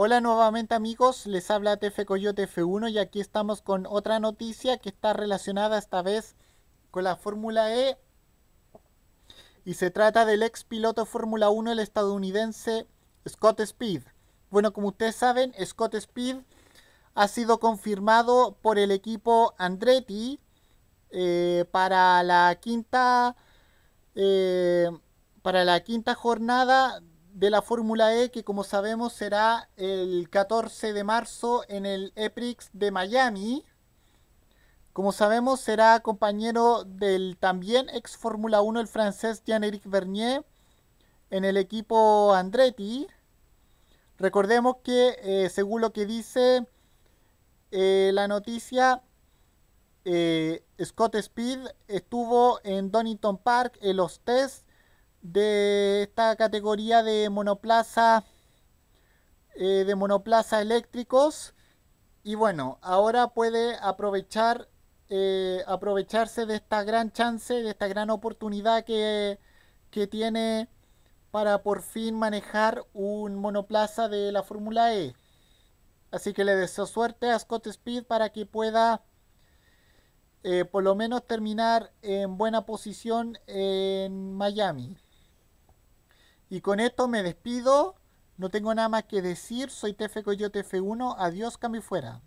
Hola nuevamente amigos, les habla TF Coyote F1 y aquí estamos con otra noticia que está relacionada esta vez con la Fórmula E y se trata del ex piloto Fórmula 1 el estadounidense Scott Speed. Bueno, como ustedes saben, Scott Speed ha sido confirmado por el equipo Andretti eh, para la quinta eh, para la quinta jornada de la Fórmula E que como sabemos será el 14 de marzo en el EPRIX de Miami. Como sabemos será compañero del también ex Fórmula 1 el francés Jean-Éric Vernier en el equipo Andretti. Recordemos que eh, según lo que dice eh, la noticia, eh, Scott Speed estuvo en Donington Park en los tests de esta categoría de monoplaza eh, de monoplaza eléctricos y bueno ahora puede aprovechar eh, aprovecharse de esta gran chance de esta gran oportunidad que, tiene para por fin manejar un monoplaza de la Fórmula E así que le deseo suerte a Scott Speed para que pueda eh, por lo menos terminar en buena posición en Miami. Y con esto me despido. No tengo nada más que decir. Soy TF Coyote F1. Adiós, cambio fuera.